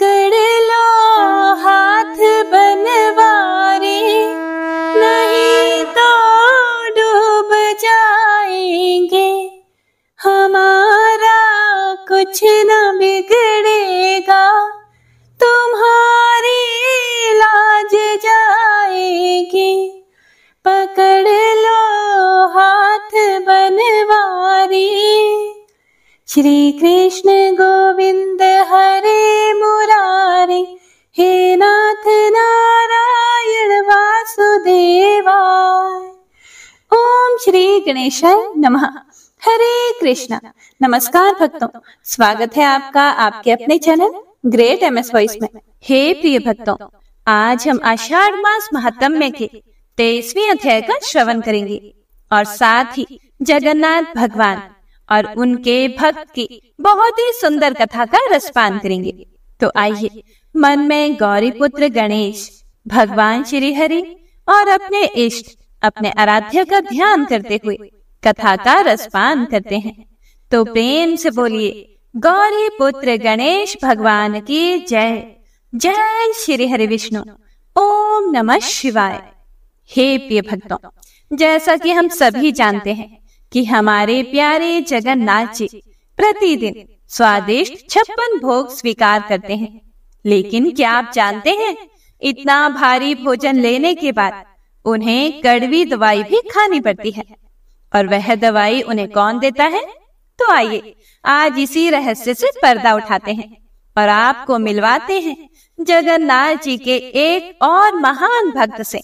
के श्री कृष्ण गोविंद हरे मुरारे हे नाथ नारायण वासुदेवाय ओम श्री गणेशाय नमः हरे कृष्णा नमस्कार भक्तों स्वागत है आपका आपके अपने चैनल ग्रेट एमएस वॉइस में हे प्रिय भक्तों आज हम आषाढ़ मास महात्म के तेईसवी अध्याय का श्रवण करेंगे और साथ ही जगन्नाथ भगवान और उनके भक्त की बहुत ही सुंदर कथा का रसपान करेंगे तो आइए मन में गौरी पुत्र गणेश भगवान श्री हरि और अपने इष्ट अपने आराध्य का ध्यान करते हुए कथा का रसपान करते हैं तो प्रेम से बोलिए गौरी पुत्र गणेश भगवान की जय जय श्री हरि विष्णु ओम नमः शिवाय हे प्रिय भक्तों जैसा कि हम सभी जानते हैं कि हमारे प्यारे जगन्नाथ जी प्रतिदिन स्वादिष्ट छप्पन भोग स्वीकार करते हैं लेकिन क्या आप जानते हैं इतना भारी भोजन लेने के बाद उन्हें कड़वी दवाई भी खानी पड़ती है और वह दवाई उन्हें कौन देता है तो आइए आज इसी रहस्य से पर्दा उठाते हैं और आपको मिलवाते हैं जगन्नाथ जी के एक और महान भक्त से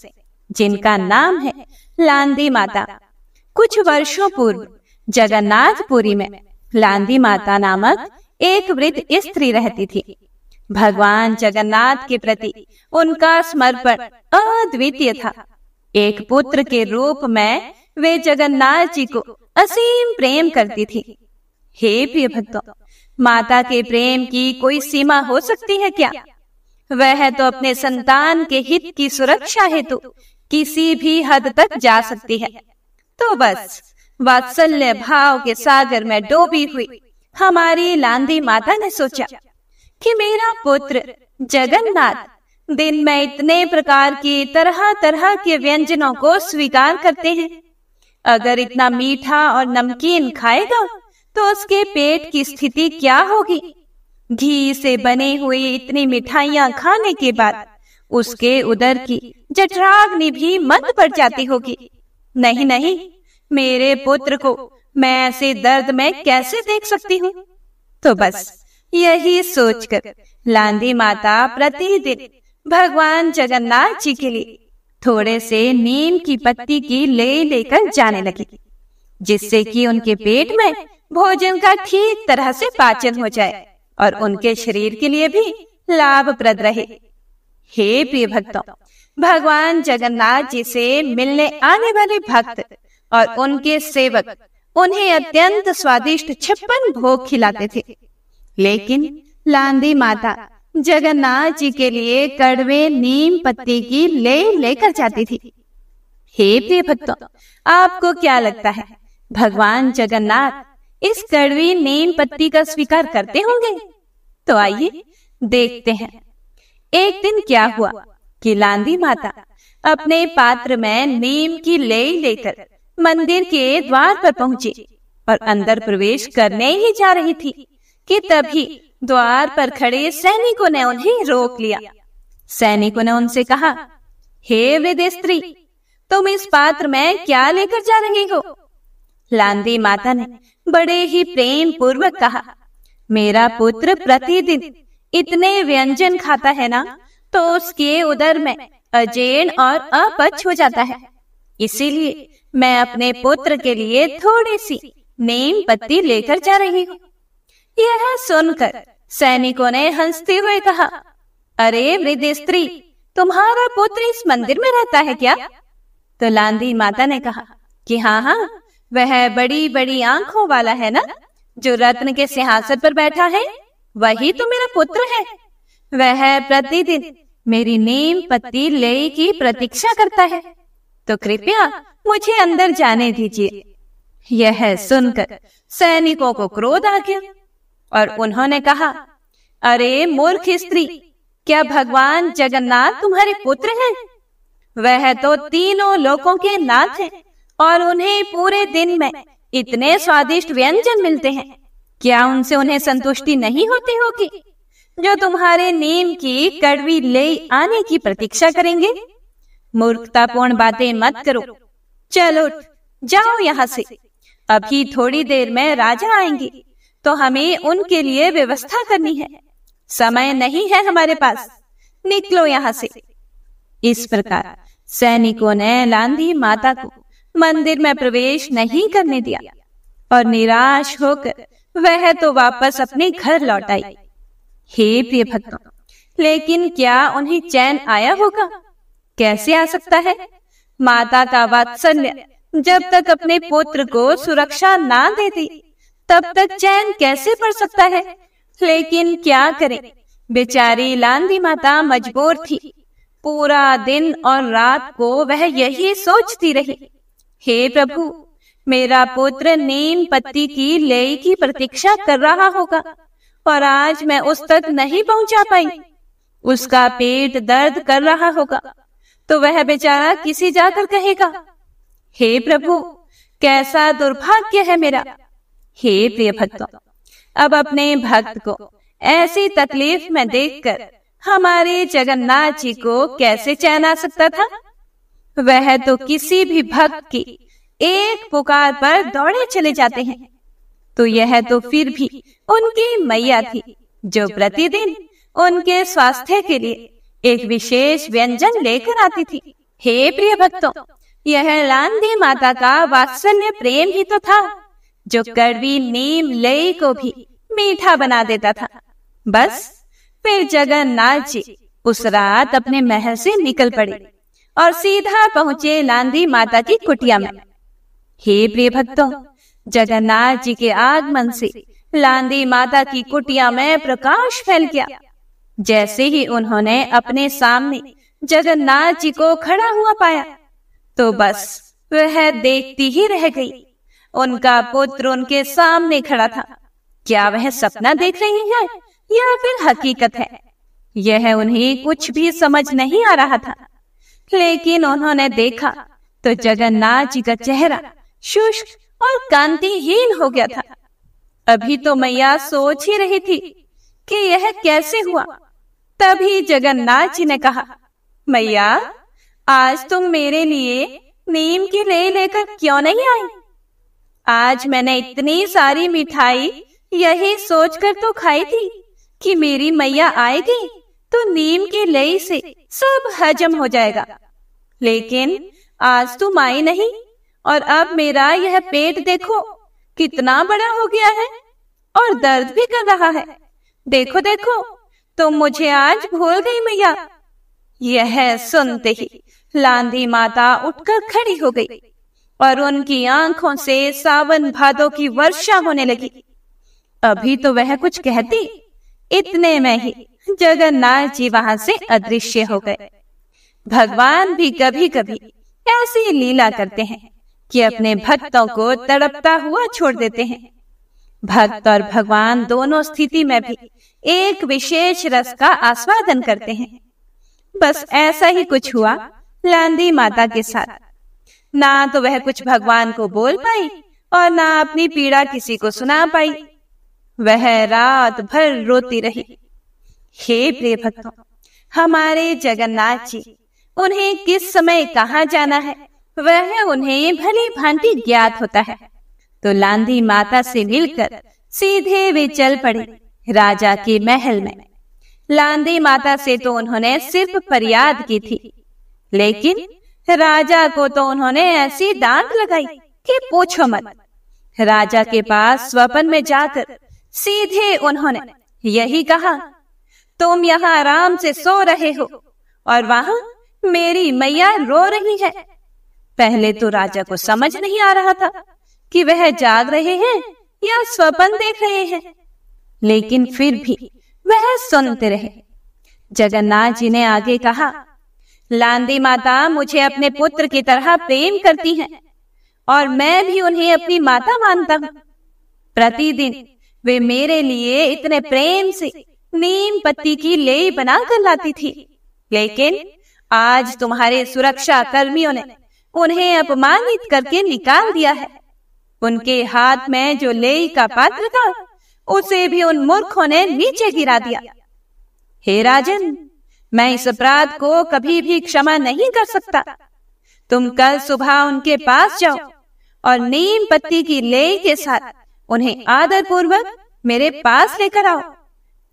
जिनका नाम है लांदी माता कुछ वर्षों पूर्व जगन्नाथपुरी में लांदी माता नामक एक वृद्ध स्त्री रहती थी भगवान जगन्नाथ के प्रति उनका समर्पण अद्वितीय था एक पुत्र के रूप में वे जगन्नाथ जी को असीम प्रेम करती थी हे प्रिय भक्तों माता के प्रेम की कोई सीमा हो सकती है क्या वह तो अपने संतान के हित की सुरक्षा हेतु किसी भी हद तक जा सकती है तो बस वात्सल्य भाव के सागर में डूबी हुई हमारी लांदी माता ने सोचा कि मेरा पुत्र जगन्नाथ दिन में इतने प्रकार की तरह तरह के व्यंजनों को स्वीकार करते हैं अगर इतना मीठा और नमकीन खाएगा तो उसके पेट की स्थिति क्या होगी घी से बने हुए इतनी मिठाइया खाने के बाद उसके उदर की जठराग्नि भी मंद पड़ जाती होगी नहीं नहीं मेरे पुत्र को मैं ऐसे दर्द में कैसे देख सकती हूँ तो बस यही सोचकर लांदी माता प्रतिदिन भगवान जगन्नाथ जी के लिए थोड़े से नीम की पत्ती की ले लेकर जाने लगी जिससे कि उनके पेट में भोजन का ठीक तरह से पाचन हो जाए और उनके शरीर के लिए भी लाभप्रद रहे हे प्रिय भक्तों भगवान जगन्नाथ जी से मिलने आने वाले भक्त और उनके सेवक उन्हें अत्यंत स्वादिष्ट छप्पन भोग खिलाते थे लेकिन लांदी माता जगन्नाथ जी के लिए कड़वे नीम पत्ती की ले लेकर जाती थी हे प्रिय भक्तों आपको क्या लगता है भगवान जगन्नाथ इस कड़वी नीम पत्ती का स्वीकार करते होंगे तो आइए देखते हैं एक दिन क्या हुआ कि लांदी माता अपने पात्र में नीम की ले लेकर मंदिर के द्वार पर पहुंची और अंदर प्रवेश करने ही जा रही थी कि तभी द्वार पर खड़े सैनिकों ने उन्हें रोक लिया सैनिकों ने उनसे कहा हे वृद्ध स्त्री तुम इस पात्र में क्या लेकर जा रहे हो लांदी माता ने बड़े ही प्रेम पूर्वक कहा मेरा पुत्र प्रतिदिन इतने व्यंजन खाता है ना तो उसके उदर में अजेन और अपच हो जाता है इसीलिए मैं अपने पुत्र के लिए थोड़ी सी नीम पत्ती लेकर जा रही हूँ यह सुनकर सैनिकों ने हंसते हुए कहा अरे वृद्ध स्त्री तुम्हारा पुत्र इस मंदिर में रहता है क्या तो लांदी माता ने कहा कि हाँ हाँ वह बड़ी बड़ी आंखों वाला है ना जो रत्न के सिंहासन पर बैठा है वही तो मेरा पुत्र है वह प्रतिदिन मेरी नीम पत्ती ले की प्रतीक्षा करता है तो कृपया मुझे अंदर जाने दीजिए यह सुनकर सैनिकों को क्रोध आ गया और उन्होंने कहा अरे मूर्ख स्त्री क्या भगवान जगन्नाथ तुम्हारे पुत्र हैं? वह तो तीनों लोगों के नाथ हैं और उन्हें पूरे दिन में इतने स्वादिष्ट व्यंजन मिलते हैं क्या उनसे उन्हें संतुष्टि नहीं होती होगी जो तुम्हारे नीम की कड़वी ले आने की प्रतीक्षा करेंगे मूर्खतापूर्ण बातें मत करो चलो जाओ यहाँ से अभी थोड़ी देर में राजा आएंगे तो हमें उनके लिए व्यवस्था करनी है समय नहीं है हमारे पास निकलो यहाँ से इस प्रकार सैनिकों ने लांधी माता को मंदिर में प्रवेश नहीं करने दिया और निराश होकर वह तो वापस अपने घर लौट आई हे प्रिय भक्तों लेकिन क्या उन्हें चैन आया होगा कैसे आ सकता है माता का वात्सल्य जब तक अपने पुत्र को सुरक्षा ना देती तब तक चैन कैसे पड़ सकता है लेकिन क्या करें बेचारी लांदी माता मजबूर थी पूरा दिन और रात को वह यही सोचती रही हे प्रभु मेरा पुत्र नीम पत्ती की लेई की प्रतीक्षा कर रहा होगा और आज मैं उस तक नहीं पहुंचा पाई उसका पेट दर्द कर रहा होगा तो वह बेचारा किसी जाकर कहेगा हे प्रभु कैसा दुर्भाग्य है मेरा हे प्रिय भक्तों अब अपने भक्त को ऐसी तकलीफ में देखकर हमारे जगन्नाथ जी को कैसे चैन आ सकता था वह तो किसी भी भक्त की एक पुकार पर दौड़े चले जाते हैं तो यह तो फिर भी उनकी मैया थी जो प्रतिदिन उनके स्वास्थ्य के लिए एक विशेष व्यंजन लेकर आती थी हे प्रिय भक्तों यह लांदी माता का वात्सल्य प्रेम ही तो था जो कड़वी नीम लई को भी मीठा बना देता था बस फिर जगन्नाथ जी उस रात अपने महल से निकल पड़े और सीधा पहुंचे लांदी माता की कुटिया में हे प्रिय भक्तों जगन्नाथ जी के आगमन से लांदी माता की कुटिया में प्रकाश फैल गया जैसे ही उन्होंने अपने सामने जगन्नाथ जी को खड़ा हुआ पाया तो बस वह देखती ही रह गई उनका पुत्र उनके सामने खड़ा था क्या वह सपना देख रही है या फिर हकीकत है यह उन्हें कुछ भी समझ नहीं आ रहा था लेकिन उन्होंने देखा तो जगन्नाथ जी का चेहरा शुष्क और कांतिहीन हो गया था अभी तो मैया सोच ही रही थी कि यह कैसे हुआ तभी जगन्नाथ जी ने कहा मैया आज तुम मेरे लिए नीम की ले लेकर क्यों नहीं आई आज मैंने इतनी सारी मिठाई यही सोचकर तो खाई थी कि मेरी मैया आएगी तो नीम की लई से सब हजम हो जाएगा लेकिन आज तुम आई नहीं और अब मेरा यह पेट देखो कितना बड़ा हो गया है और दर्द भी कर रहा है देखो देखो तुम तो मुझे आज भूल गई मैया यह सुनते ही लांधी माता उठकर खड़ी हो गई और उनकी आंखों से सावन भादों की वर्षा होने लगी अभी तो वह कुछ कहती इतने में ही जगन्नाथ जी वहां से अदृश्य हो गए भगवान भी कभी कभी ऐसी लीला करते हैं कि अपने भक्तों को तड़पता हुआ छोड़ देते हैं भक्त और भगवान दोनों स्थिति में भी एक विशेष रस का आस्वादन करते हैं बस ऐसा ही कुछ हुआ लांदी माता के साथ ना तो वह कुछ भगवान को बोल पाई और ना अपनी पीड़ा किसी को सुना पाई वह रात भर रोती रही हे प्रिय भक्तों हमारे जगन्नाथ जी उन्हें किस समय कहा जाना है वह उन्हें भली भांति ज्ञात होता है तो लांधी माता से मिलकर सीधे वे चल पड़े राजा के महल में लांधी माता से तो उन्होंने सिर्फ फरियाद की थी लेकिन राजा को तो उन्होंने ऐसी दांत लगाई कि पूछो मत राजा के पास स्वपन में जाकर सीधे उन्होंने यही कहा तुम यहाँ आराम से सो रहे हो और वहाँ मेरी मैया रो रही है पहले तो राजा को समझ नहीं आ रहा था कि वह जाग रहे हैं या स्वपन देख रहे हैं लेकिन फिर भी वह सुनते रहे जगन्नाथ जी ने आगे कहा लांदी माता मुझे अपने पुत्र की तरह प्रेम करती हैं और मैं भी उन्हें अपनी माता मानता हूँ प्रतिदिन वे मेरे लिए इतने प्रेम से नीम पत्ती की ले बना कर लाती थी लेकिन आज तुम्हारे सुरक्षा कर्मियों ने उन्हें अपमानित करके निकाल दिया है उनके हाथ में जो लेई का पात्र था उसे भी उन मूर्खों ने नीचे गिरा दिया हे राजन मैं इस अपराध को कभी भी क्षमा नहीं कर सकता तुम कल सुबह उनके पास जाओ और नीम पत्ती की लेई के साथ उन्हें आदर पूर्वक मेरे पास लेकर आओ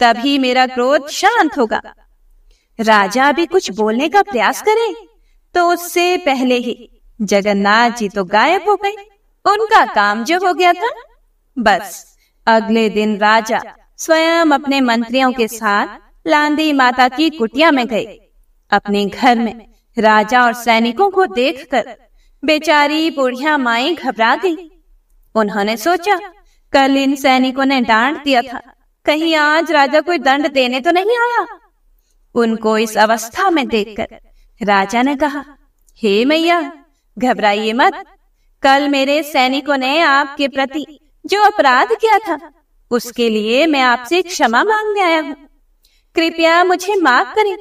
तभी मेरा क्रोध शांत होगा राजा भी कुछ बोलने का प्रयास करे तो उससे पहले ही जगन्नाथ जी तो गायब हो गए उनका काम जो हो गया था बस अगले दिन राजा स्वयं अपने मंत्रियों के साथ लांदी माता की कुटिया में गए अपने घर में राजा और सैनिकों को देखकर बेचारी बुढ़िया माई घबरा गई उन्होंने सोचा कल इन सैनिकों ने डांट दिया था कहीं आज राजा कोई दंड देने तो नहीं आया उनको इस अवस्था में देखकर राजा ने कहा हे मैया घबराइए मत कल मेरे सैनिकों ने आपके प्रति जो अपराध किया था उसके लिए मैं आपसे क्षमा मांगने आया हूँ कृपया मुझे माफ करें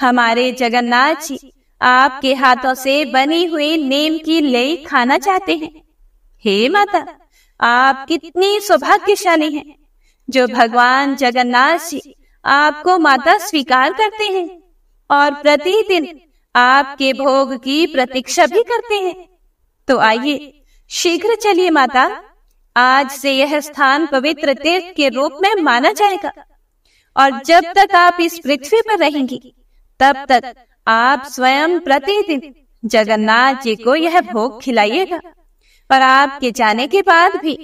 हमारे जगन्नाथ जी आपके हाथों से बनी हुई नीम की लई खाना चाहते हैं हे माता आप कितनी सौभाग्यशाली हैं जो भगवान जगन्नाथ जी आपको माता स्वीकार करते हैं और प्रतिदिन आपके भोग की प्रतीक्षा भी करते हैं तो आइए शीघ्र चलिए माता आज से यह स्थान पवित्र तीर्थ के रूप में माना जाएगा और जब तक आप इस पृथ्वी पर रहेंगी तब तक आप स्वयं प्रतिदिन जगन्नाथ जी को यह भोग खिलाइएगा और आपके जाने के बाद भी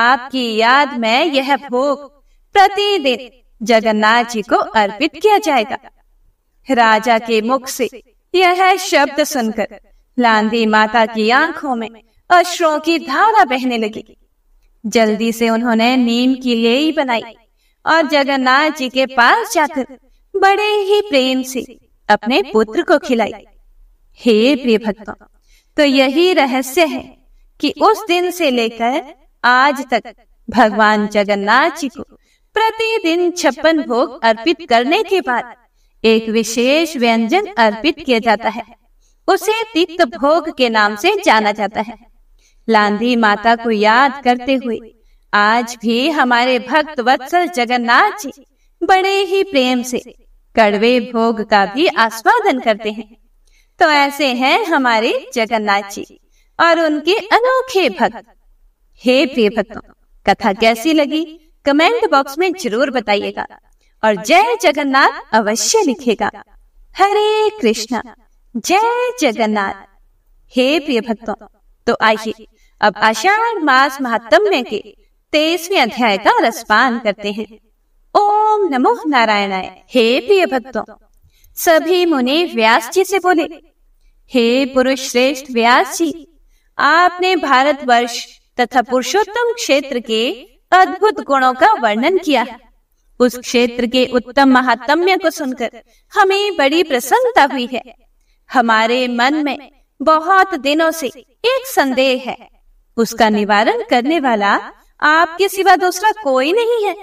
आपकी याद में यह भोग प्रतिदिन जगन्नाथ जी को अर्पित किया जाएगा राजा के मुख से यह शब्द सुनकर लांदी माता की आंखों में अश्रुओं की धारा बहने लगी जल्दी से उन्होंने नीम की लेई बनाई और जगन्नाथ जी के पास जाकर बड़े ही प्रेम से अपने पुत्र को खिलाई हे प्रिय भक्तों तो यही रहस्य है कि उस दिन से लेकर आज तक भगवान जगन्नाथ जी को प्रतिदिन छप्पन भोग अर्पित करने के बाद एक विशेष व्यंजन अर्पित किया जाता है उसे तिक्त भोग के नाम से जाना जाता है लांधी माता को याद करते हुए आज भी हमारे भक्त वत्सल जगन्नाथ जी बड़े ही प्रेम से कड़वे भोग का भी आस्वादन करते हैं तो ऐसे हैं हमारे जगन्नाथ जी और उनके अनोखे भक्त हे प्रिय भक्तों कथा कैसी लगी कमेंट बॉक्स में जरूर बताइएगा और जय जगन्नाथ अवश्य लिखेगा हरे कृष्णा जय जगन्नाथ हे प्रिय भक्तों तो आइए अब आषाढ़ मास महात्म्य के तेईसवें अध्याय का रसपान करते हैं ओम नमो नारायणाय हे प्रिय भक्तों सभी मुनि व्यास जी से बोले हे पुरुष श्रेष्ठ व्यास जी आपने भारत वर्ष तथा पुरुषोत्तम क्षेत्र के अद्भुत गुणों का वर्णन किया उस क्षेत्र के उत्तम महात्म्य को सुनकर हमें बड़ी प्रसन्नता हुई है हमारे मन में बहुत दिनों से एक संदेह है उसका निवारण करने वाला आपके सिवा दूसरा कोई नहीं है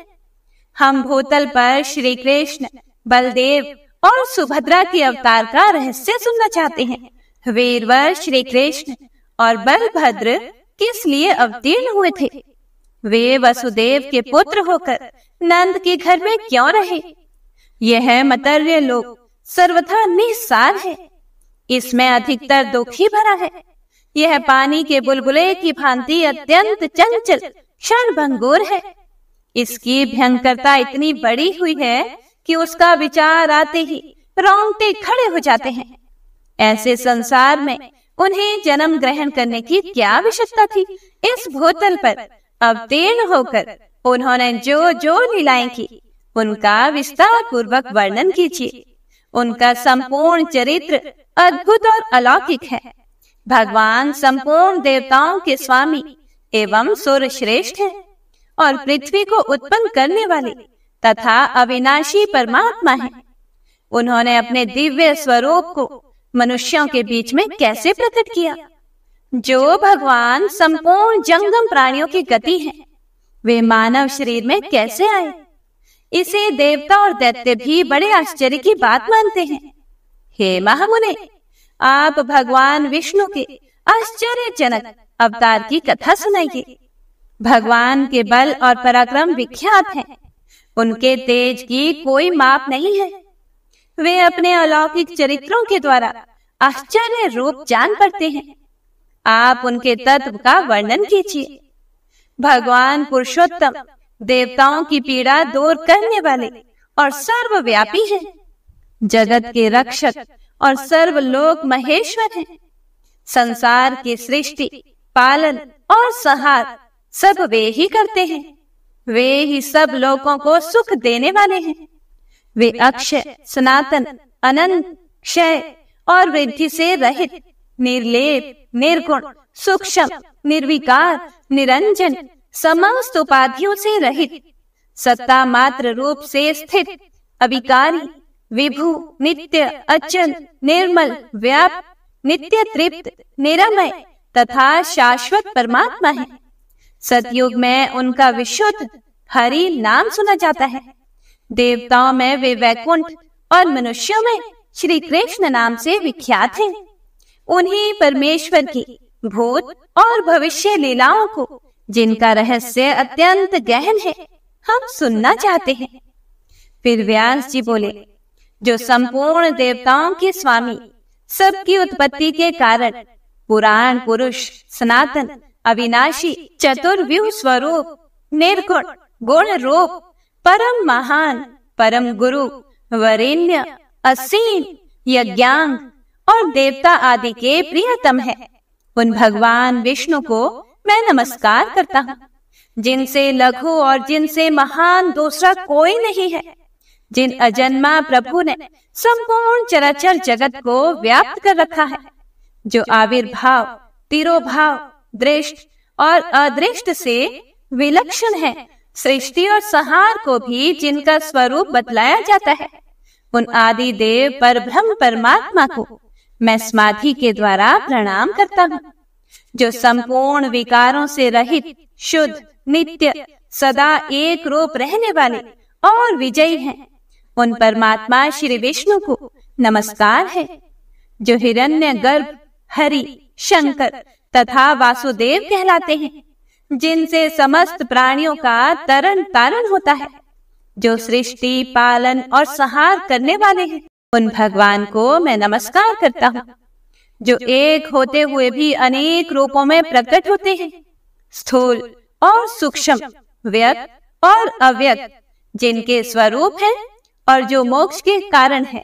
हम भूतल पर श्री कृष्ण बलदेव और सुभद्रा के अवतार का रहस्य सुनना चाहते हैं वीरवर श्री कृष्ण और बलभद्र किस लिए अवतीर्ण हुए थे वे वसुदेव के पुत्र होकर नंद के घर में क्यों रहे यह मतर्य लोग सर्वथा निस्सार है इसमें अधिकतर दुख ही भरा है यह पानी के बुलबुले की भांति अत्यंत चंचल क्षण भंगुर है इसकी भयंकरता इतनी बड़ी हुई है कि उसका विचार आते ही रोंगटे खड़े हो जाते हैं ऐसे संसार में उन्हें जन्म ग्रहण करने की क्या आवश्यकता थी इस भूतल पर अवतीर्ण होकर उन्होंने जो जो लीलाएं की उनका विस्तार पूर्वक वर्णन कीजिए उनका संपूर्ण चरित्र अद्भुत और अलौकिक है भगवान संपूर्ण देवताओं के स्वामी एवं श्रेष्ठ है और पृथ्वी को उत्पन्न करने वाले तथा अविनाशी परमात्मा है उन्होंने अपने दिव्य स्वरूप को मनुष्यों के बीच में कैसे प्रकट किया जो भगवान संपूर्ण जंगम प्राणियों की गति है वे मानव शरीर में कैसे आए इसे देवता और दैत्य भी बड़े आश्चर्य की बात मानते हैं हे महामुने आप भगवान विष्णु के आश्चर्यजनक अवतार की कथा सुनाइए भगवान के बल और पराक्रम विख्यात हैं। उनके तेज की कोई माप नहीं है वे अपने अलौकिक चरित्रों के द्वारा आश्चर्य रूप जान पड़ते हैं आप उनके तत्व का वर्णन कीजिए भगवान पुरुषोत्तम देवताओं की पीड़ा दूर करने वाले और सर्वव्यापी है जगत के रक्षक और सर्वलोक महेश्वर है संसार की सृष्टि पालन और सहार सब वे ही करते हैं वे ही सब लोगों को सुख देने वाले हैं वे अक्षय सनातन अनंत क्षय और वृद्धि से रहित निर्लेप निर्गुण सूक्ष्म निर्विकार निरंजन समस्त उपाधियों से रहित सत्ता मात्र रूप से स्थित अविकारी विभु नित्य अचल निर्मल व्याप नित्य तृप्त निरमय तथा शाश्वत परमात्मा है सतयुग में उनका विशुद्ध हरि नाम सुना जाता है देवताओं में वे वैकुंठ और मनुष्यों में श्री कृष्ण नाम से विख्यात हैं उन्हीं परमेश्वर की भूत और भविष्य लीलाओं को जिनका रहस्य अत्यंत गहन है हम सुनना चाहते हैं फिर व्यास जी बोले जो संपूर्ण देवताओं के स्वामी सबकी उत्पत्ति के कारण पुराण पुरुष सनातन अविनाशी चतुर्व्यूह स्वरूप निर्गुण गुण रूप परम महान परम गुरु वरेण्य असीम यज्ञांग और देवता आदि के प्रियतम है उन भगवान विष्णु को मैं नमस्कार करता हूँ जिनसे लघु और जिनसे महान दूसरा कोई नहीं है जिन अजन्मा प्रभु ने संपूर्ण चराचर जगत को व्याप्त कर रखा है जो आविर्भाव तिरोभाव दृष्ट और अदृष्ट से विलक्षण है सृष्टि और सहार को भी जिनका स्वरूप बतलाया जाता है उन आदि देव पर ब्रह्म परमात्मा को मैं समाधि के द्वारा प्रणाम करता हूँ जो संपूर्ण विकारों से रहित शुद्ध नित्य सदा एक रूप रहने वाले और विजयी हैं उन परमात्मा श्री विष्णु को नमस्कार है जो हिरण्य गर्भ हरि शंकर तथा वासुदेव कहलाते हैं जिनसे समस्त प्राणियों का तरन तारण होता है जो सृष्टि पालन और सहार करने वाले हैं उन भगवान को मैं नमस्कार करता हूँ जो एक होते हुए भी अनेक रूपों में प्रकट होते हैं स्थूल और सूक्ष्म व्यक्त और अव्यक्त जिनके स्वरूप हैं और जो मोक्ष के कारण हैं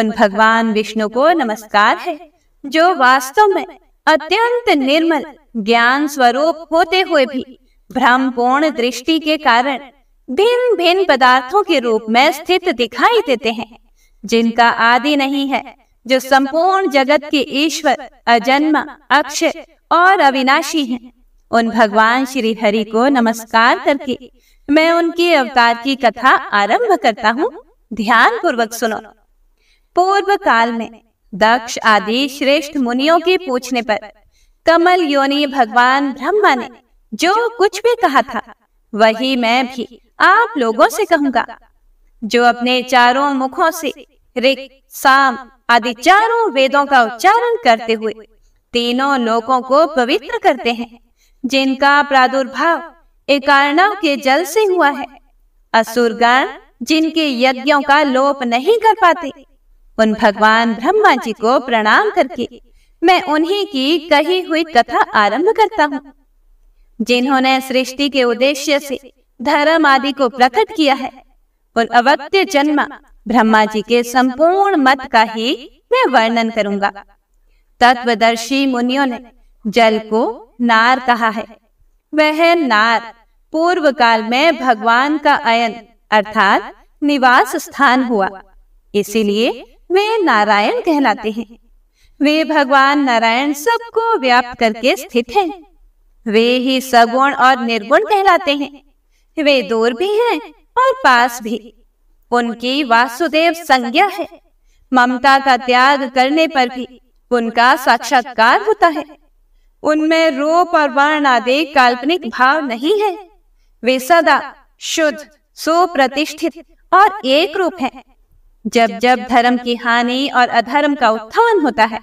उन भगवान विष्णु को नमस्कार है जो वास्तव में अत्यंत निर्मल ज्ञान स्वरूप होते हुए भी भ्रम पूर्ण दृष्टि के कारण भिन्न भिन्न पदार्थों के रूप में स्थित दिखाई देते हैं जिनका आदि नहीं है जो संपूर्ण जगत के ईश्वर अजन्म अक्षय और अविनाशी हैं उन भगवान श्री हरि को नमस्कार करके मैं उनके अवतार की कथा आरंभ करता हूँ ध्यान पूर्वक सुनो पूर्व काल में दक्ष आदि श्रेष्ठ मुनियों के पूछने पर कमल योनि भगवान ब्रह्मा ने जो कुछ भी कहा था वही मैं भी आप लोगों से कहूंगा जो अपने चारों मुखों से ऋग साम आदि चारों वेदों का उच्चारण करते हुए तीनों लोकों को पवित्र करते हैं जिनका प्रादुर्भाव एकारणव के जल से हुआ है असुरगण जिनके यज्ञों का लोप नहीं कर पाते उन भगवान ब्रह्मा जी को प्रणाम करके मैं उन्हीं की कही हुई कथा आरंभ करता हूँ जिन्होंने सृष्टि के उद्देश्य से धर्म आदि को प्रकट किया है उन अवत्य जन्मा ब्रह्मा जी के संपूर्ण मत का ही मैं वर्णन करूंगा तत्वदर्शी मुनियों ने जल को नार कहा है वह नार पूर्व काल में भगवान का अयन अर्थात निवास स्थान हुआ इसीलिए वे नारायण कहलाते हैं वे भगवान नारायण सबको व्याप्त करके स्थित हैं। वे ही सगुण और निर्गुण कहलाते हैं वे दूर भी हैं और पास भी उनकी वासुदेव संज्ञा है ममता का त्याग करने पर भी उनका साक्षात्कार होता है उनमें रूप और वर्ण आदि काल्पनिक भाव नहीं है वे सदा शुद्ध सुप्रतिष्ठित और एक रूप है जब जब धर्म की हानि और अधर्म का उत्थान होता है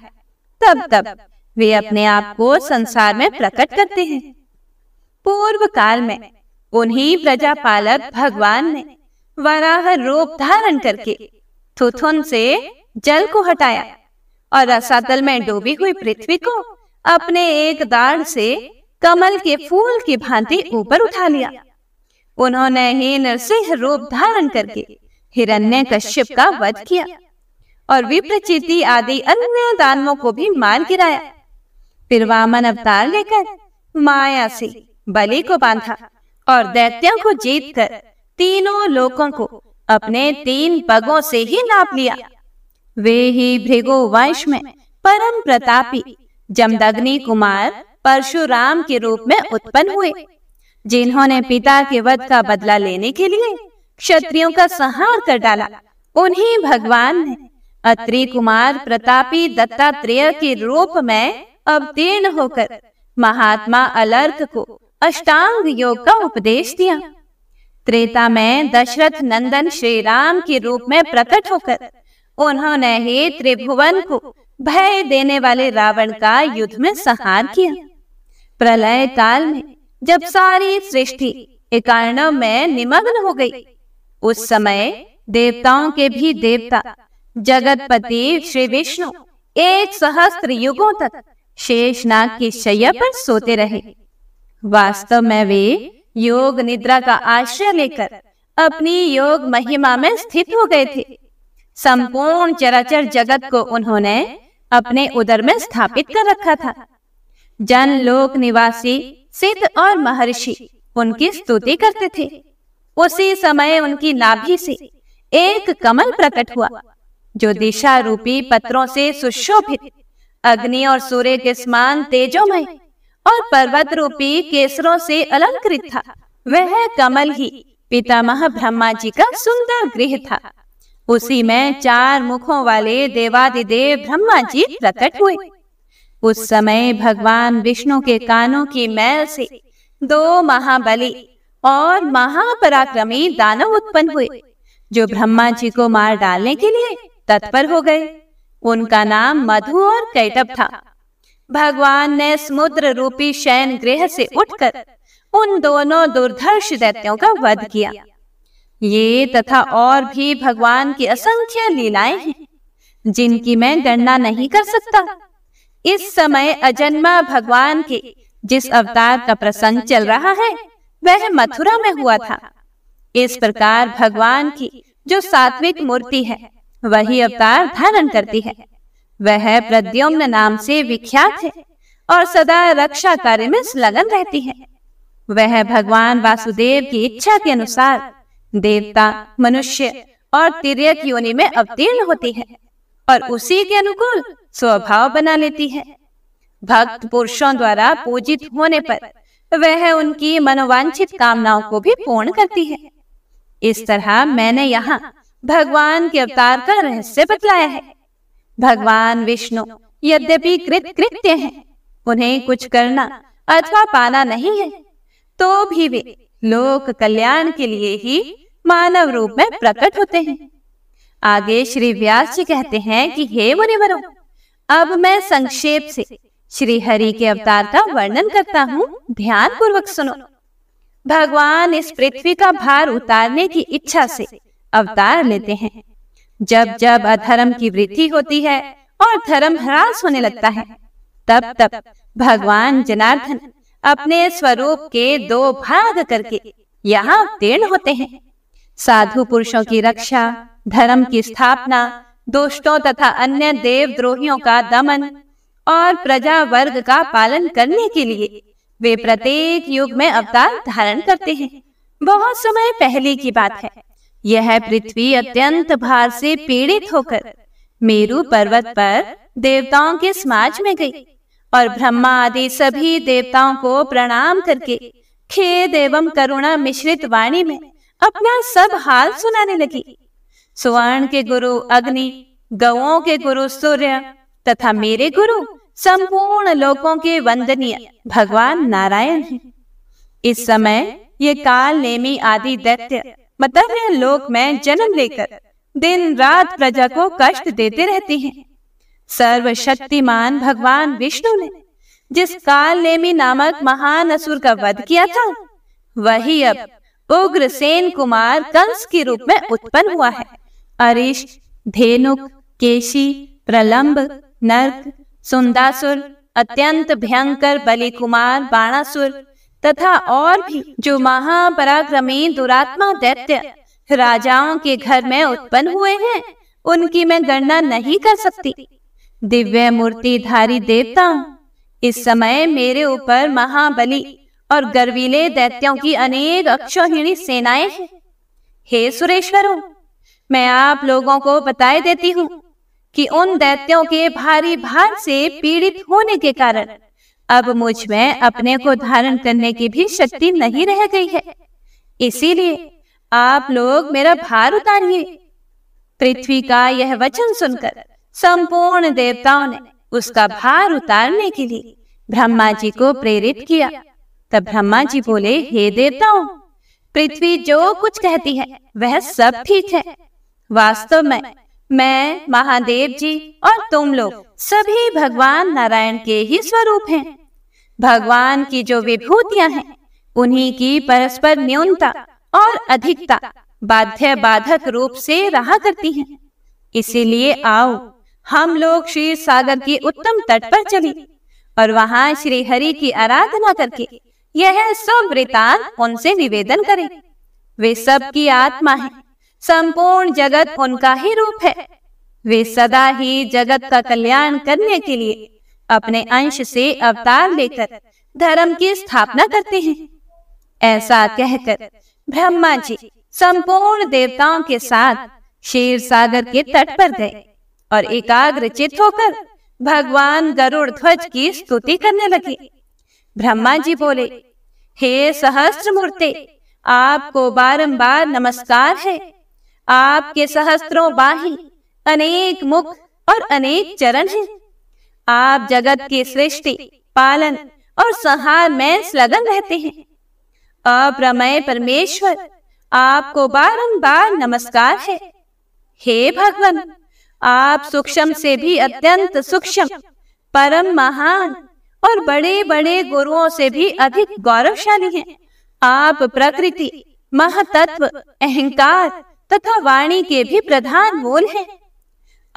तब तब वे अपने आप को संसार में प्रकट करते हैं पूर्व काल में उन्हीं प्रजापालक भगवान ने वराह रूप धारण करके थुथुन से जल को हटाया और असातल में डूबी हुई पृथ्वी को अपने एक दाढ़ से कमल के फूल की भांति ऊपर उठा लिया उन्होंने ही नरसिंह रूप धारण करके हिरण्य कश्यप का वध किया और विप्रचिति आदि अन्य दानवों को भी मार गिराया फिर वामन अवतार लेकर माया से बलि को बांधा और दैत्यों को जीत कर तीनों लोकों को अपने तीन पगों से ही नाप लिया वे ही भृगो वंश में परम प्रतापी जमदग्नि कुमार परशुराम के रूप में उत्पन्न हुए जिन्होंने पिता के वध का बदला लेने के लिए क्षत्रियों का संहार कर डाला उन्हीं भगवान ने अत्रि कुमार प्रतापी दत्तात्रेय के रूप में अवतीर्ण होकर महात्मा अलर्क को अष्टांग योग का उपदेश दिया त्रेता में दशरथ नंदन श्री राम के रूप में प्रकट होकर उन्होंने ही त्रिभुवन को भय देने वाले रावण का युद्ध में संहार किया प्रलय काल में जब सारी सृष्टि एकाणव में निमग्न हो गई उस समय देवताओं के भी देवता जगतपति श्री विष्णु एक सहस्त्र युगों तक शेषनाग की शैया पर सोते रहे वास्तव में वे योग निद्रा का आश्रय लेकर अपनी योग महिमा में स्थित हो गए थे संपूर्ण चराचर जगत को उन्होंने अपने उदर में स्थापित कर रखा था जन लोक निवासी सिद्ध और महर्षि उनकी स्तुति करते थे उसी समय उनकी नाभि से एक कमल प्रकट हुआ जो दिशा रूपी पत्रों से सुशोभित अग्नि और सूर्य के समान तेजोमय और पर्वत रूपी केसरों से अलंकृत था वह कमल ही पितामह ब्रह्मा जी का सुंदर गृह था उसी में चार मुखों वाले देवादिदेव ब्रह्मा जी प्रकट हुए उस समय भगवान विष्णु के कानों की मैल से दो महाबली और महापराक्रमी दानव उत्पन्न हुए जो ब्रह्मा जी को मार डालने के लिए तत्पर हो गए उनका नाम मधु और कैटब था भगवान ने समुद्र रूपी शयन गृह से उठकर उन दोनों दुर्धर्ष दैत्यों का वध किया ये तथा और भी भगवान की असंख्य लीलाएं हैं जिनकी मैं गणना नहीं कर सकता इस समय अजन्मा भगवान के जिस अवतार का प्रसंग चल रहा है वह मथुरा में हुआ था इस प्रकार भगवान की जो सात्विक मूर्ति है वही अवतार धारण करती है वह प्रद्युम्न नाम से विख्यात है और सदा रक्षा कार्य में स्लगन रहती है वह भगवान वासुदेव की इच्छा के अनुसार देवता मनुष्य और तिरक योनि में अवतीर्ण होती है और उसी के अनुकूल स्वभाव बना लेती है भक्त पुरुषों द्वारा पूजित होने पर वह उनकी मनोवांछित कामनाओं को भी पूर्ण करती है इस तरह मैंने यहाँ भगवान के अवतार का रहस्य बतलाया है भगवान विष्णु यद्यपि कृत कृत्य है उन्हें कुछ करना अथवा पाना नहीं है तो भी वे लोक कल्याण के लिए ही मानव रूप में प्रकट होते हैं आगे श्री व्यास जी कहते हैं कि हे मुनिवरों अब मैं संक्षेप से श्री हरि के अवतार का वर्णन करता हूँ ध्यान पूर्वक सुनो भगवान इस पृथ्वी का भार उतारने की इच्छा से अवतार लेते हैं जब जब अधर्म की वृद्धि होती है और धर्म ह्रास होने लगता है तब तब भगवान जनार्दन अपने स्वरूप के दो भाग करके यहाँ उत्तीर्ण होते हैं साधु पुरुषों की रक्षा धर्म की स्थापना दुष्टों तथा अन्य देवद्रोहियों का दमन और प्रजा वर्ग का पालन करने के लिए वे प्रत्येक युग में अवतार धारण करते हैं बहुत समय पहले की बात है यह पृथ्वी अत्यंत भार से पीड़ित होकर मेरु पर्वत पर देवताओं के समाज में गई और ब्रह्मा आदि सभी देवताओं को प्रणाम करके खेद एवं करुणा मिश्रित वाणी में अपना सब हाल सुनाने लगी सुवर्ण के गुरु अग्नि गवों के गुरु सूर्य तथा मेरे गुरु संपूर्ण लोकों के वंदनीय भगवान नारायण हैं। इस समय ये काल नेमी आदि दैत्य मतलब लोक में जन्म लेकर दिन रात प्रजा को कष्ट देते रहते हैं सर्वशक्तिमान भगवान विष्णु ने जिस काल नेमी नामक महान असुर का वध किया था वही अब उग्र सेन कुमार कंस के रूप में उत्पन्न हुआ है अरिश धेनुक केशी प्रलंब नर्क सुंदासुर अत्यंत भयंकर बलि कुमार बाणासुर तथा और भी जो महापराक्रमी दुरात्मा दैत्य राजाओं के घर में उत्पन्न हुए हैं उनकी मैं गणना नहीं कर सकती दिव्य धारी देवता इस समय मेरे ऊपर महाबली और गर्वीले दैत्यों की अनेक अक्षोहिणी सेनाएं हैं हे सुरेश्वरों मैं आप लोगों को बताए देती हूँ कि उन दैत्यों के भारी भार से पीड़ित होने के कारण अब मुझ में अपने को धारण करने की भी शक्ति नहीं रह गई है इसीलिए आप लोग मेरा भार उतारिए पृथ्वी का यह वचन सुनकर संपूर्ण देवताओं ने उसका भार उतारने के लिए ब्रह्मा जी को प्रेरित किया तब ब्रह्मा जी बोले हे देवताओं पृथ्वी जो कुछ कहती है वह सब ठीक है वास्तव में मैं महादेव जी और तुम लोग सभी भगवान नारायण के ही स्वरूप हैं। भगवान की जो विभूतियां हैं उन्हीं की परस्पर न्यूनता और अधिकता बाध्य बाधक रूप से रहा करती हैं। इसीलिए आओ हम लोग श्री सागर के उत्तम तट पर चले और वहाँ श्री हरि की आराधना करके यह सब वृतान उनसे निवेदन करें वे सब की आत्मा है संपूर्ण जगत उनका ही रूप है वे सदा ही जगत का कल्याण करने के लिए अपने अंश से अवतार लेकर धर्म की स्थापना करते हैं ऐसा कहकर ब्रह्मा जी संपूर्ण देवताओं के साथ शेर सागर के तट पर गए और एकाग्र चित होकर भगवान गरुड़ ध्वज की स्तुति करने लगे ब्रह्मा जी बोले हे सहस्त्र मूर्ते आपको बारंबार नमस्कार है आपके सहस्त्रों बाही अनेक मुख और अनेक चरण हैं आप जगत की सृष्टि पालन और संहार में लगन रहते हैं अप्रमय परमेश्वर आपको बारंबार नमस्कार है हे भगवान आप सूक्ष्म से भी अत्यंत सूक्ष्म परम महान और बड़े बड़े गुरुओं से भी अधिक गौरवशाली हैं आप प्रकृति महतत्व अहंकार तथा वाणी के भी प्रधान मूल हैं।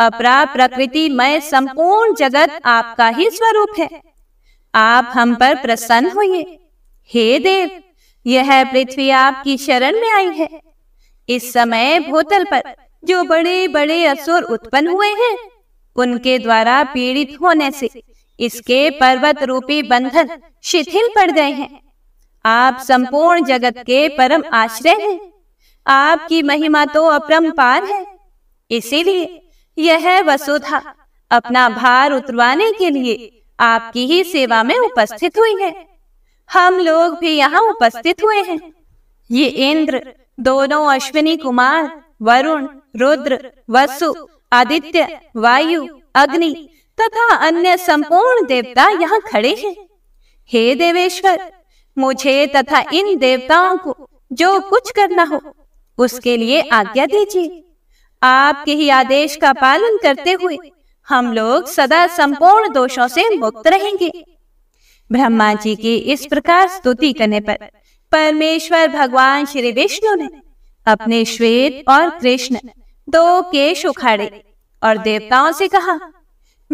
अपरा प्रकृति मय संपूर्ण जगत आपका ही स्वरूप है आप हम पर प्रसन्न होइए हे देव यह पृथ्वी आपकी शरण में आई है इस समय भूतल पर जो बड़े बड़े असुर उत्पन्न हुए हैं उनके द्वारा पीड़ित होने से इसके पर्वत रूपी बंधन शिथिल पड़ गए हैं आप संपूर्ण जगत के परम आश्रय हैं आपकी महिमा तो अपरंपार है इसीलिए यह वसुधा अपना भार उतरवाने के लिए आपकी ही सेवा में उपस्थित हुई है हम लोग भी यहाँ उपस्थित हुए हैं ये इंद्र दोनों अश्विनी कुमार वरुण रुद्र वसु आदित्य वायु अग्नि तथा अन्य संपूर्ण देवता यहाँ खड़े हैं हे देवेश्वर मुझे तथा इन देवताओं को जो कुछ करना हो उसके लिए आज्ञा दीजिए आपके ही आदेश का पालन करते हुए हम लोग सदा संपूर्ण दोषों से मुक्त रहेंगे ब्रह्मा जी की इस प्रकार स्तुति करने पर परमेश्वर भगवान श्री विष्णु ने अपने श्वेत और कृष्ण दो केश उखाड़े और देवताओं से कहा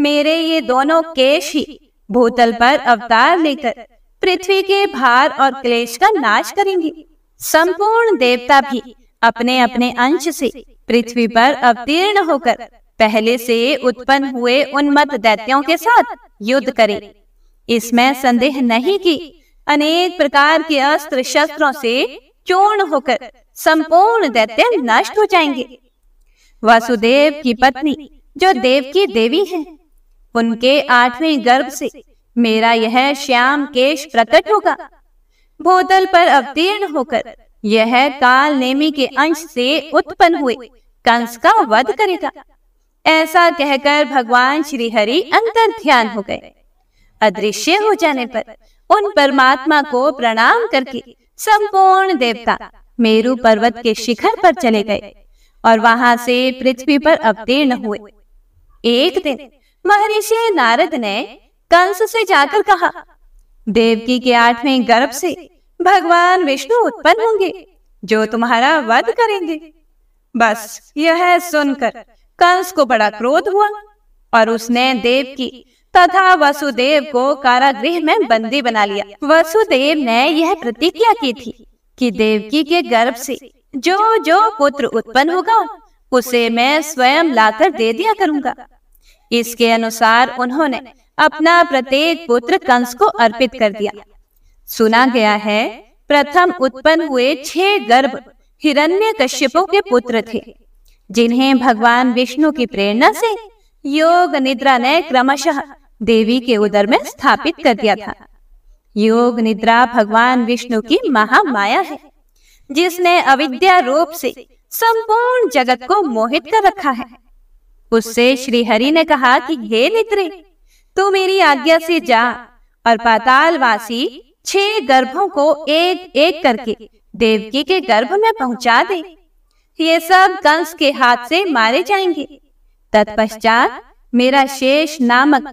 मेरे ये दोनों केश ही भूतल पर अवतार लेकर पृथ्वी के भार और क्लेश का नाश करेंगे संपूर्ण देवता भी अपने अपने अंश से पृथ्वी पर अवतीर्ण होकर पहले से उत्पन्न हुए मत दैत्यों के साथ युद्ध करें इसमें संदेह नहीं कि अनेक प्रकार के अस्त्र शस्त्रों से चूर्ण होकर संपूर्ण दैत्य नष्ट हो जाएंगे वासुदेव की पत्नी जो देव की देवी है उनके आठवें गर्भ से मेरा यह श्याम केश प्रकट होगा भूतल पर अवतीर्ण होकर यह काल नेमी के अंश से उत्पन्न हुए कंस का वध करेगा ऐसा कहकर भगवान श्री हरि अंतर ध्यान हो गए अदृश्य हो जाने पर उन परमात्मा को प्रणाम करके संपूर्ण देवता मेरु पर्वत के शिखर पर चले गए और वहां से पृथ्वी पर अवतीर्ण हुए एक दिन महर्षि नारद ने कंस से जाकर कहा देवकी के आठवें गर्भ से भगवान विष्णु उत्पन्न होंगे जो तुम्हारा वध करेंगे बस यह सुनकर कंस को बड़ा क्रोध हुआ और उसने देव की तथा वसुदेव को कारागृह में बंदी बना लिया वसुदेव ने यह प्रतिज्ञा की थी कि देवकी के गर्भ से जो जो पुत्र उत्पन्न होगा उसे मैं स्वयं लाकर दे दिया करूंगा इसके अनुसार उन्होंने अपना प्रत्येक पुत्र कंस को अर्पित कर दिया सुना गया है प्रथम उत्पन्न हुए छह गर्भ हिरण्य कश्यपों के पुत्र थे जिन्हें भगवान विष्णु की प्रेरणा से योग निद्रा ने क्रमशः देवी के उदर में स्थापित कर दिया था योग निद्रा भगवान विष्णु की महामाया है जिसने अविद्या रूप से संपूर्ण जगत को मोहित कर रखा है उससे श्री हरि ने कहा कि हे निद्रे तू मेरी आज्ञा से जा और पातालवासी छह गर्भों को एक एक करके देवकी के गर्भ में पहुंचा दे ये सब कंस के हाथ से मारे जाएंगे तत्पश्चात मेरा शेष नामक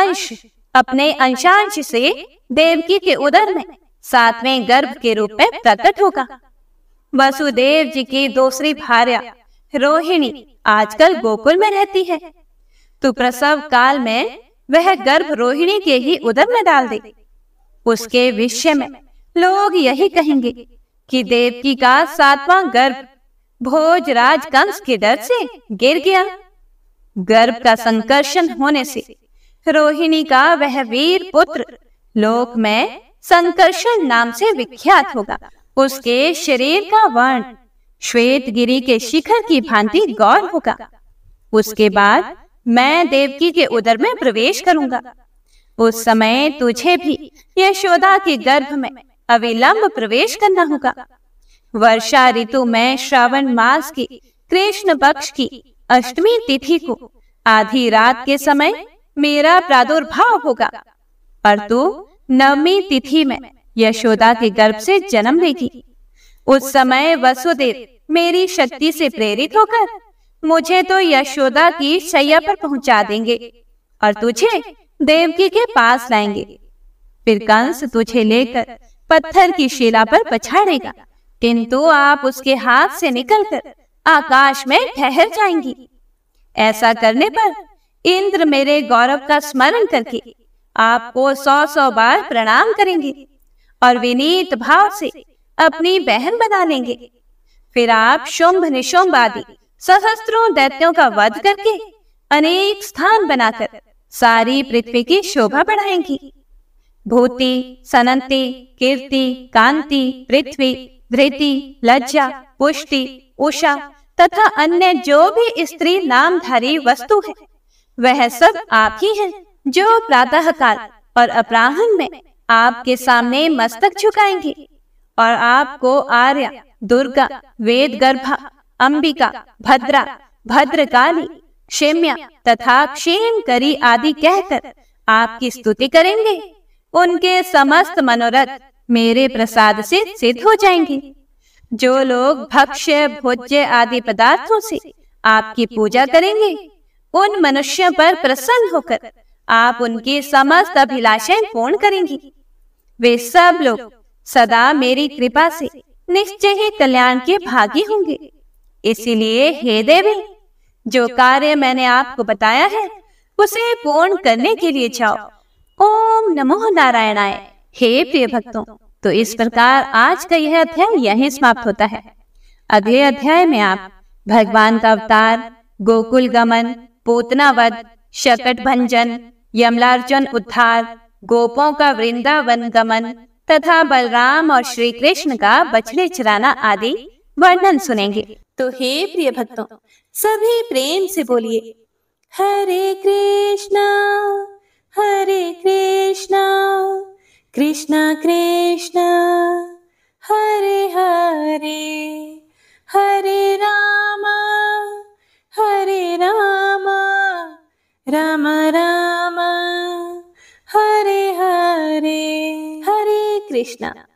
अंश अपने अंशांश से देवकी के उदर में सातवें गर्भ के रूप में प्रकट होगा वसुदेव जी की दूसरी भार्या रोहिणी आजकल गोकुल में रहती है तो प्रसव काल में वह गर्भ रोहिणी के ही उदर में डाल दे उसके विषय में लोग यही कहेंगे कि देवकी का सातवां गर्भ भोजराज कंस के डर से गिर गया गर्भ का संकर्षण होने से रोहिणी का वह वीर पुत्र लोक में संकर्षण नाम से विख्यात होगा उसके शरीर का वर्ण श्वेत गिरी के शिखर की भांति गौर होगा उसके बाद मैं देवकी के उदर में प्रवेश करूंगा उस समय तुझे भी यशोदा के गर्भ में अविलंब प्रवेश करना होगा वर्षा ऋतु में श्रावण मास की कृष्ण पक्ष की अष्टमी तिथि को आधी रात के समय मेरा प्रादुर्भाव होगा पर तू नवमी तिथि में यशोदा के गर्भ से जन्म लेगी उस समय वसुदेव मेरी शक्ति से प्रेरित होकर मुझे तो यशोदा की शैया पर पहुंचा देंगे और तुझे देवकी के पास लाएंगे फिर कंस तुझे लेकर पत्थर की शिला पर पछाड़ेगा किंतु आप उसके हाथ से निकलकर आकाश में ठहर जाएंगी ऐसा करने पर इंद्र मेरे गौरव का स्मरण करके आपको सौ सौ बार प्रणाम करेंगे और विनीत भाव से अपनी बहन बना लेंगे फिर आप शुंभ निशुंभ आदि सहस्त्रों दैत्यों का वध करके अनेक स्थान बनाकर सारी पृथ्वी की शोभा बढ़ाएंगी भूति सनंति कीर्ति कांति पृथ्वी धृति लज्जा पुष्टि उषा तथा अन्य जो भी स्त्री नामधारी वस्तु है वह सब आप ही हैं जो प्रातः काल और अपराहन में आपके सामने मस्तक झुकाएंगे और आपको आर्या दुर्गा वेद गर्भा अंबिका भद्रा भद्रकाली क्षेम्य तथा क्षेम करी आदि कहकर आपकी स्तुति करेंगे उनके समस्त मनोरथ मेरे प्रसाद से सिद्ध हो जाएंगे जो लोग भक्ष्य भोज्य आदि पदार्थों से आपकी पूजा करेंगे उन मनुष्य पर प्रसन्न होकर आप उनकी समस्त अभिलाषाएं पूर्ण करेंगी वे सब लोग सदा मेरी कृपा से निश्चय ही कल्याण के भागी होंगे इसीलिए हे देवी जो कार्य मैंने आपको बताया है उसे पूर्ण करने के लिए जाओ ओम नमो नारायणाय हे प्रिय भक्तों तो इस तो प्रकार आज का यह अध्याय यहीं समाप्त होता है अगले अध्याय में आप भगवान का अवतार गोकुल गमन पोतनावध शकट भंजन यमलार्जुन उद्धार गोपों का वृंदावन गमन तथा बलराम और श्री कृष्ण का बछड़े चराना आदि वर्णन सुनेंगे तो हे प्रिय भक्तों सभी प्रेम से बोलिए हरे कृष्णा हरे कृष्णा कृष्णा कृष्णा हरे हरे हरे रामा हरे रामा राम रामा हरे हरे हरे कृष्णा